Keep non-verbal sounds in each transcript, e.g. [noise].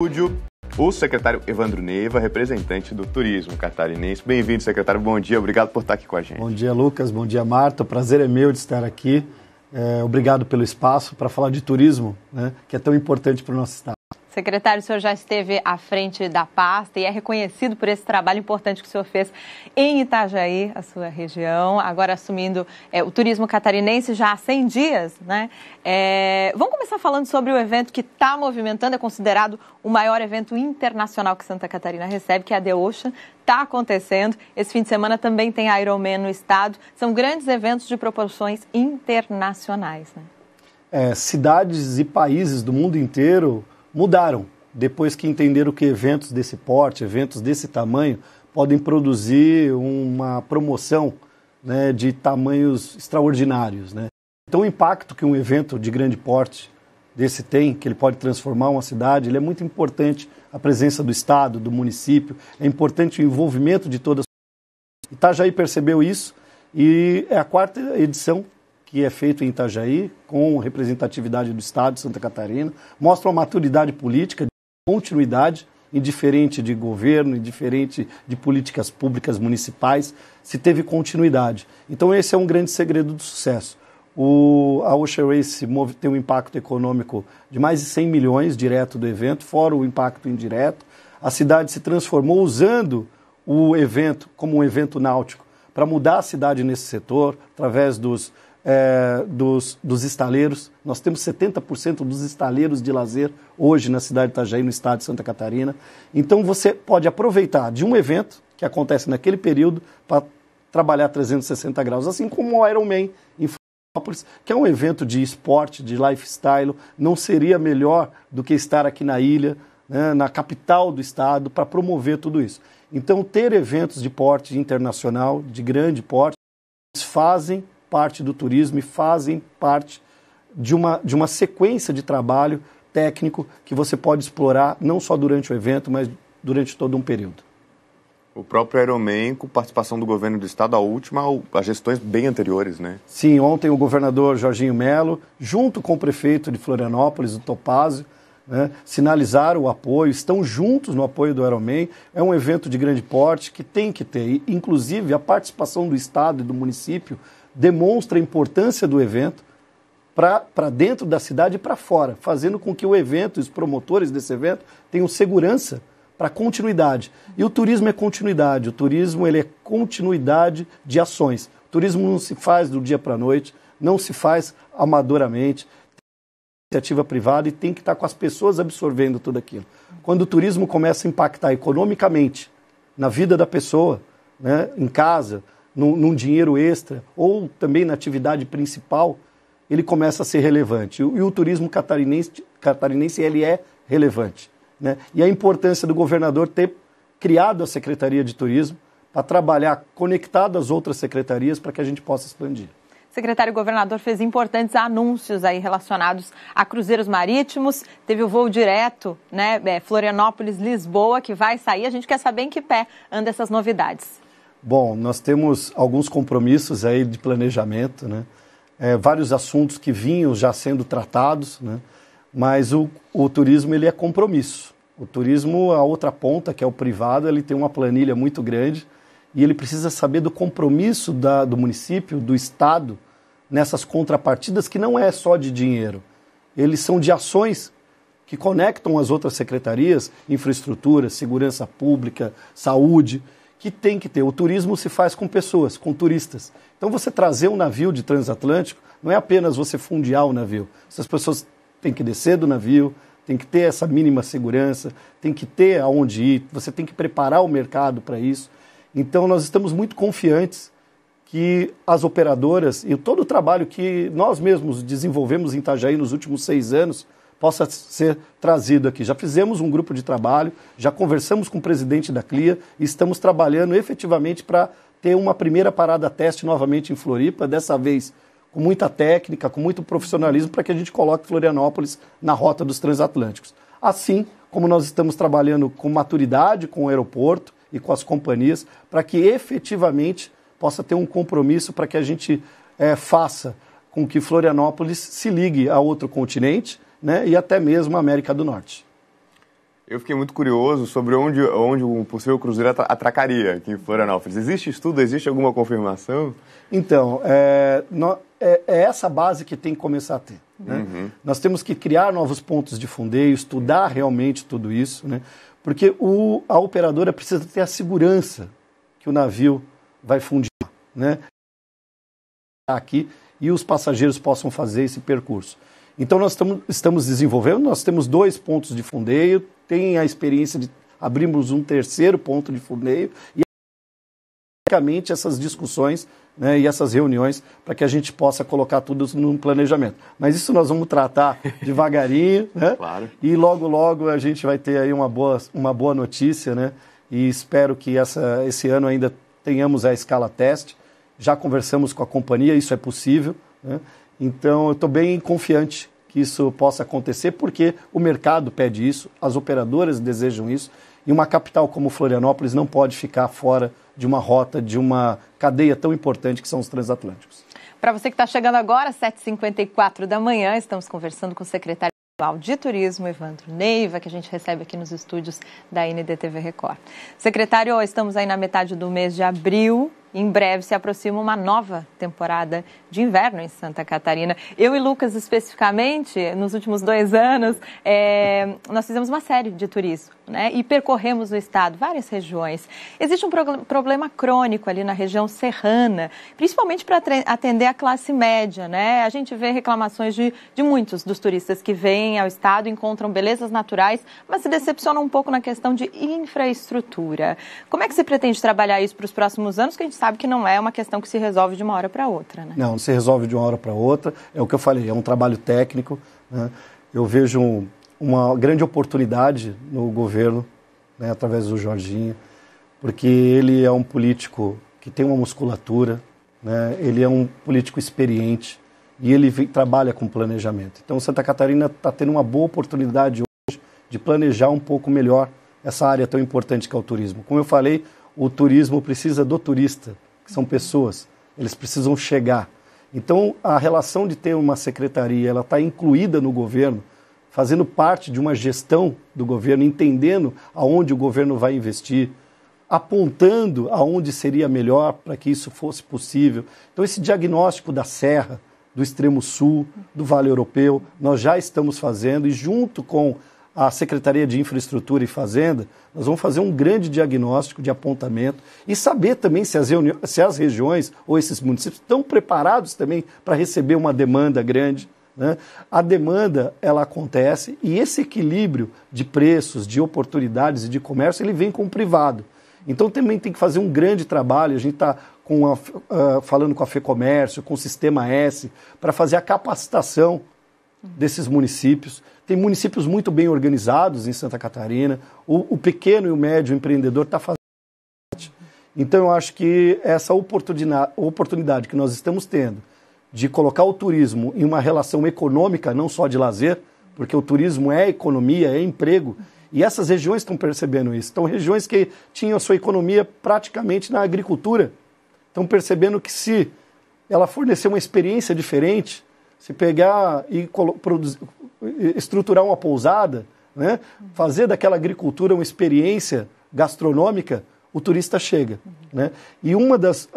estúdio o secretário Evandro Neiva, representante do turismo catarinense. Bem-vindo, secretário. Bom dia, obrigado por estar aqui com a gente. Bom dia, Lucas. Bom dia, Marta. O prazer é meu de estar aqui. É, obrigado pelo espaço para falar de turismo, né, que é tão importante para o nosso estado. Secretário, o senhor já esteve à frente da pasta e é reconhecido por esse trabalho importante que o senhor fez em Itajaí, a sua região, agora assumindo é, o turismo catarinense já há 100 dias, né? É, vamos começar falando sobre o evento que está movimentando, é considerado o maior evento internacional que Santa Catarina recebe, que é a The Ocean, está acontecendo. Esse fim de semana também tem Ironman no estado. São grandes eventos de proporções internacionais, né? É, cidades e países do mundo inteiro mudaram depois que entenderam que eventos desse porte, eventos desse tamanho, podem produzir uma promoção né, de tamanhos extraordinários. Né? Então, o impacto que um evento de grande porte desse tem, que ele pode transformar uma cidade, ele é muito importante a presença do Estado, do município, é importante o envolvimento de todas. Itajaí percebeu isso e é a quarta edição que é feito em Itajaí, com representatividade do Estado de Santa Catarina, mostra uma maturidade política, continuidade, indiferente de governo, indiferente de políticas públicas municipais, se teve continuidade. Então esse é um grande segredo do sucesso. O, a Ocean Race move, tem um impacto econômico de mais de 100 milhões direto do evento, fora o impacto indireto. A cidade se transformou usando o evento como um evento náutico para mudar a cidade nesse setor, através dos é, dos, dos estaleiros. Nós temos 70% dos estaleiros de lazer hoje na cidade de Itajaí, no estado de Santa Catarina. Então você pode aproveitar de um evento que acontece naquele período para trabalhar 360 graus, assim como o Ironman em Florianópolis, que é um evento de esporte, de lifestyle, não seria melhor do que estar aqui na ilha, né, na capital do estado, para promover tudo isso. Então, ter eventos de porte internacional, de grande porte, fazem parte do turismo e fazem parte de uma, de uma sequência de trabalho técnico que você pode explorar não só durante o evento, mas durante todo um período. O próprio Aeroman, com participação do governo do estado, a última, as gestões bem anteriores, né? Sim, ontem o governador Jorginho Melo, junto com o prefeito de Florianópolis, o Topazio, né, sinalizaram o apoio, estão juntos no apoio do Aeroman. É um evento de grande porte que tem que ter, inclusive a participação do estado e do município demonstra a importância do evento para dentro da cidade e para fora, fazendo com que o evento, os promotores desse evento, tenham segurança para continuidade. E o turismo é continuidade, o turismo ele é continuidade de ações. O turismo não se faz do dia para a noite, não se faz amadoramente, iniciativa privada e tem que estar tá com as pessoas absorvendo tudo aquilo. Quando o turismo começa a impactar economicamente na vida da pessoa, né, em casa, num, num dinheiro extra ou também na atividade principal, ele começa a ser relevante. E o, e o turismo catarinense, catarinense ele é relevante. Né? E a importância do governador ter criado a Secretaria de Turismo para trabalhar conectado às outras secretarias para que a gente possa expandir. Secretário governador fez importantes anúncios aí relacionados a cruzeiros marítimos. Teve o voo direto, né, é, Florianópolis, Lisboa, que vai sair. A gente quer saber em que pé anda essas novidades. Bom, nós temos alguns compromissos aí de planejamento, né? É, vários assuntos que vinham já sendo tratados, né? mas o, o turismo ele é compromisso. O turismo, a outra ponta, que é o privado, ele tem uma planilha muito grande e ele precisa saber do compromisso da, do município, do Estado, nessas contrapartidas que não é só de dinheiro. Eles são de ações que conectam as outras secretarias, infraestrutura, segurança pública, saúde que tem que ter. O turismo se faz com pessoas, com turistas. Então você trazer um navio de transatlântico não é apenas você fundiar o navio. Essas pessoas têm que descer do navio, tem que ter essa mínima segurança, tem que ter aonde ir, você tem que preparar o mercado para isso. Então nós estamos muito confiantes que as operadoras e todo o trabalho que nós mesmos desenvolvemos em Itajaí nos últimos seis anos possa ser trazido aqui. Já fizemos um grupo de trabalho, já conversamos com o presidente da CLIA e estamos trabalhando efetivamente para ter uma primeira parada teste novamente em Floripa, dessa vez com muita técnica, com muito profissionalismo, para que a gente coloque Florianópolis na rota dos transatlânticos. Assim como nós estamos trabalhando com maturidade com o aeroporto e com as companhias, para que efetivamente possa ter um compromisso para que a gente é, faça com que Florianópolis se ligue a outro continente, né, e até mesmo a América do Norte. Eu fiquei muito curioso sobre onde, onde o possível cruzeiro atracaria aqui em Florianópolis. Existe estudo? Existe alguma confirmação? Então, é, no, é, é essa base que tem que começar a ter. Né? Uhum. Nós temos que criar novos pontos de fundeio, estudar realmente tudo isso, né? porque o, a operadora precisa ter a segurança que o navio vai fundir. Né? Aqui e os passageiros possam fazer esse percurso. Então nós tamo, estamos desenvolvendo, nós temos dois pontos de fundeio, tem a experiência de abrirmos um terceiro ponto de fundeio e basicamente essas discussões né, e essas reuniões para que a gente possa colocar tudo num planejamento. Mas isso nós vamos tratar [laughs] devagarinho, né? Claro. E logo, logo a gente vai ter aí uma boa, uma boa notícia, né? E espero que essa, esse ano ainda tenhamos a escala teste. Já conversamos com a companhia, isso é possível, né? Então, eu estou bem confiante que isso possa acontecer, porque o mercado pede isso, as operadoras desejam isso, e uma capital como Florianópolis não pode ficar fora de uma rota, de uma cadeia tão importante que são os transatlânticos. Para você que está chegando agora, 7h54 da manhã, estamos conversando com o secretário de Turismo, Evandro Neiva, que a gente recebe aqui nos estúdios da NDTV Record. Secretário, estamos aí na metade do mês de abril, em breve se aproxima uma nova temporada de inverno em Santa Catarina. Eu e Lucas, especificamente, nos últimos dois anos, é, nós fizemos uma série de turismo né, e percorremos o estado, várias regiões. Existe um pro problema crônico ali na região serrana, principalmente para atender a classe média. Né? A gente vê reclamações de, de muitos dos turistas que vêm ao estado, encontram belezas naturais, mas se decepcionam um pouco na questão de infraestrutura. Como é que você pretende trabalhar isso para os próximos anos? Que a gente sabe que não é uma questão que se resolve de uma hora para outra, né? Não, não se resolve de uma hora para outra. É o que eu falei, é um trabalho técnico. Né? Eu vejo um, uma grande oportunidade no governo, né, através do Jorginho, porque ele é um político que tem uma musculatura, né? ele é um político experiente e ele trabalha com planejamento. Então, Santa Catarina está tendo uma boa oportunidade hoje de planejar um pouco melhor essa área tão importante que é o turismo. Como eu falei, o turismo precisa do turista, que são pessoas, eles precisam chegar. Então, a relação de ter uma secretaria, ela está incluída no governo, fazendo parte de uma gestão do governo, entendendo aonde o governo vai investir, apontando aonde seria melhor para que isso fosse possível. Então, esse diagnóstico da Serra, do Extremo Sul, do Vale Europeu, nós já estamos fazendo e junto com a Secretaria de Infraestrutura e Fazenda, nós vamos fazer um grande diagnóstico de apontamento e saber também se as, se as regiões ou esses municípios estão preparados também para receber uma demanda grande. Né? A demanda ela acontece e esse equilíbrio de preços, de oportunidades e de comércio ele vem com o privado. Então também tem que fazer um grande trabalho. A gente está uh, ah, falando com a FEComércio, com o Sistema S, para fazer a capacitação desses municípios tem municípios muito bem organizados em Santa Catarina. O, o pequeno e o médio empreendedor está fazendo. Então, eu acho que essa oportunidade, oportunidade que nós estamos tendo de colocar o turismo em uma relação econômica, não só de lazer, porque o turismo é economia, é emprego. E essas regiões estão percebendo isso. Então, regiões que tinham a sua economia praticamente na agricultura estão percebendo que se ela fornecer uma experiência diferente, se pegar e produzir, estruturar uma pousada, né? fazer daquela agricultura uma experiência gastronômica, o turista chega. Né? E uma, das,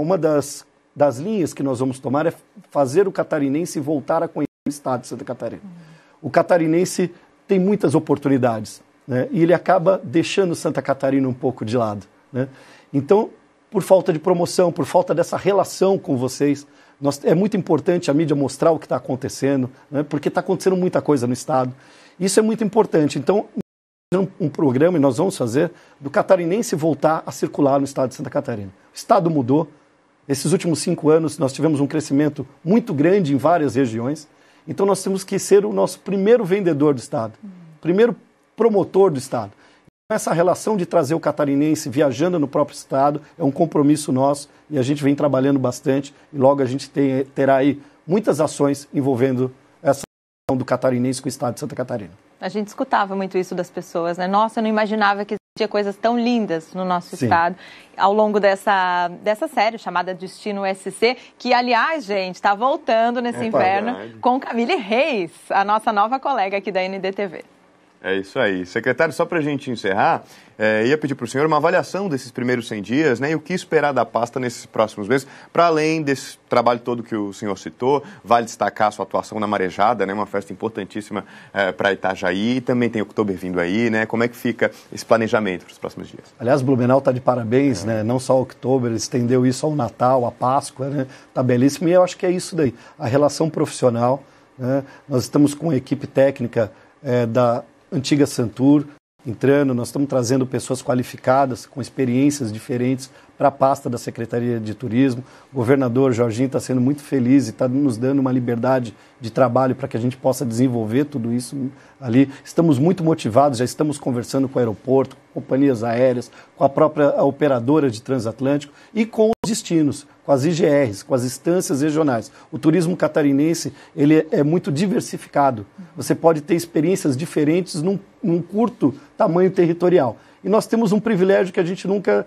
uma das, das linhas que nós vamos tomar é fazer o catarinense voltar a conhecer o estado de Santa Catarina. O catarinense tem muitas oportunidades né? e ele acaba deixando Santa Catarina um pouco de lado. Né? Então, por falta de promoção, por falta dessa relação com vocês, nós, é muito importante a mídia mostrar o que está acontecendo, né, porque está acontecendo muita coisa no Estado. Isso é muito importante. Então, um programa, e nós vamos fazer, do catarinense voltar a circular no Estado de Santa Catarina. O Estado mudou. Esses últimos cinco anos, nós tivemos um crescimento muito grande em várias regiões. Então, nós temos que ser o nosso primeiro vendedor do Estado, primeiro promotor do Estado. Essa relação de trazer o catarinense viajando no próprio estado é um compromisso nosso e a gente vem trabalhando bastante e logo a gente tem, terá aí muitas ações envolvendo essa relação do catarinense com o estado de Santa Catarina. A gente escutava muito isso das pessoas, né? Nossa, eu não imaginava que existia coisas tão lindas no nosso Sim. estado ao longo dessa, dessa série chamada Destino SC, que, aliás, gente, está voltando nesse é inverno verdade. com Camille Reis, a nossa nova colega aqui da NDTV. É isso aí. Secretário, só para a gente encerrar, é, ia pedir para o senhor uma avaliação desses primeiros 100 dias né, e o que esperar da pasta nesses próximos meses, para além desse trabalho todo que o senhor citou. Vale destacar a sua atuação na Marejada, né, uma festa importantíssima é, para Itajaí, e também tem outubro vindo aí. Né, como é que fica esse planejamento para os próximos dias? Aliás, Blumenau está de parabéns, é. né, não só Oktober, estendeu isso ao Natal, à Páscoa, está né, tá belíssimo e eu acho que é isso daí. A relação profissional, né, nós estamos com a equipe técnica é, da antiga Santur entrando, nós estamos trazendo pessoas qualificadas, com experiências diferentes para a pasta da Secretaria de Turismo. O governador Jorginho está sendo muito feliz e está nos dando uma liberdade de trabalho para que a gente possa desenvolver tudo isso ali. Estamos muito motivados, já estamos conversando com o aeroporto, com companhias aéreas, com a própria operadora de transatlântico e com os destinos, com as IGRs, com as instâncias regionais. O turismo catarinense ele é muito diversificado. Você pode ter experiências diferentes num, num curto tamanho territorial. E nós temos um privilégio que a gente nunca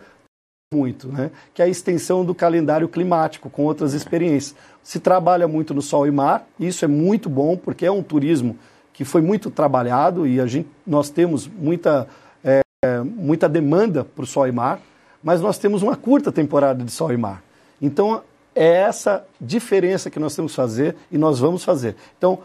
muito, né? que é a extensão do calendário climático com outras experiências. Se trabalha muito no sol e mar, isso é muito bom, porque é um turismo que foi muito trabalhado e a gente, nós temos muita, é, muita demanda para o sol e mar, mas nós temos uma curta temporada de sol e mar. Então, é essa diferença que nós temos que fazer e nós vamos fazer. Então,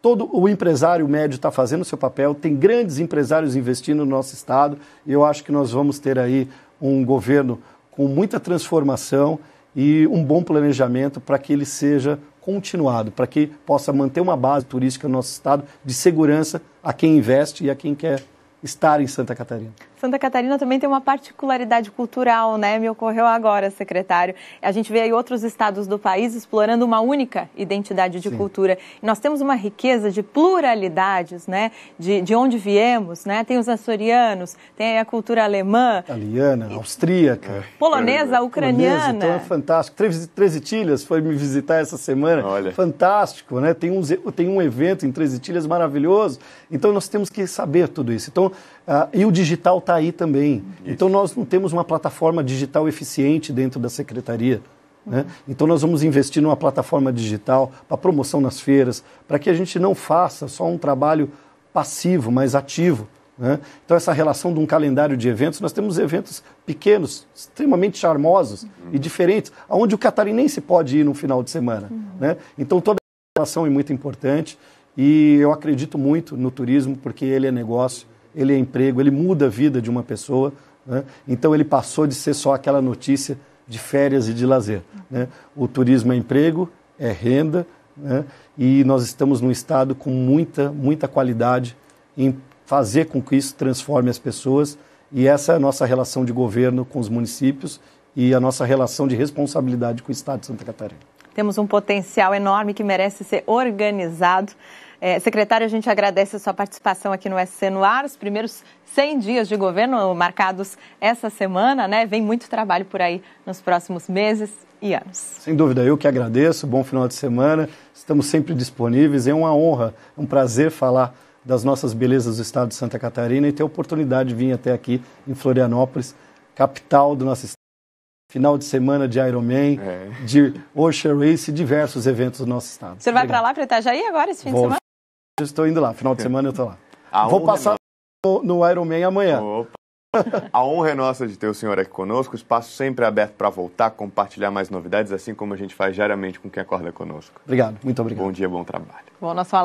todo o empresário médio está fazendo o seu papel, tem grandes empresários investindo no nosso estado e eu acho que nós vamos ter aí um governo com muita transformação e um bom planejamento para que ele seja continuado, para que possa manter uma base turística no nosso estado de segurança a quem investe e a quem quer estar em Santa Catarina. Santa Catarina também tem uma particularidade cultural, né? Me ocorreu agora, secretário. A gente vê aí outros estados do país explorando uma única identidade de Sim. cultura. E nós temos uma riqueza de pluralidades, né? De, de onde viemos, né? Tem os açorianos, tem a cultura alemã. Italiana, austríaca. Polonesa, é, ucraniana. Polonesa, então é fantástico. Treze Tilhas foi me visitar essa semana. Olha. Fantástico, né? Tem um, tem um evento em Treze Tilhas maravilhoso. Então nós temos que saber tudo isso. Então ah, e o digital está aí também. Isso. Então, nós não temos uma plataforma digital eficiente dentro da secretaria. Né? Então, nós vamos investir numa plataforma digital para promoção nas feiras, para que a gente não faça só um trabalho passivo, mas ativo. Né? Então, essa relação de um calendário de eventos, nós temos eventos pequenos, extremamente charmosos uhum. e diferentes, onde o catarinense pode ir no final de semana. Uhum. Né? Então, toda essa relação é muito importante e eu acredito muito no turismo porque ele é negócio ele é emprego, ele muda a vida de uma pessoa. Né? Então ele passou de ser só aquela notícia de férias e de lazer. Né? O turismo é emprego, é renda, né? e nós estamos num estado com muita, muita qualidade em fazer com que isso transforme as pessoas. E essa é a nossa relação de governo com os municípios e a nossa relação de responsabilidade com o Estado de Santa Catarina. Temos um potencial enorme que merece ser organizado é, secretário, a gente agradece a sua participação aqui no SC no ar. Os primeiros 100 dias de governo marcados essa semana, né? Vem muito trabalho por aí nos próximos meses e anos. Sem dúvida, eu que agradeço. Bom final de semana. Estamos sempre disponíveis. É uma honra, um prazer falar das nossas belezas do estado de Santa Catarina e ter a oportunidade de vir até aqui em Florianópolis, capital do nosso estado. Final de semana de Ironman, é. de Ocean Race e diversos eventos do nosso estado. Você vai para lá, para Itajaí agora esse fim Vou. de semana? estou indo lá. Final de semana eu estou lá. A Vou é passar é no, no Ironman amanhã. Opa. A honra é nossa de ter o senhor aqui conosco. O espaço sempre é aberto para voltar, compartilhar mais novidades, assim como a gente faz diariamente com quem acorda conosco. Obrigado, muito obrigado. Bom dia, bom trabalho. Bom, nós falamos.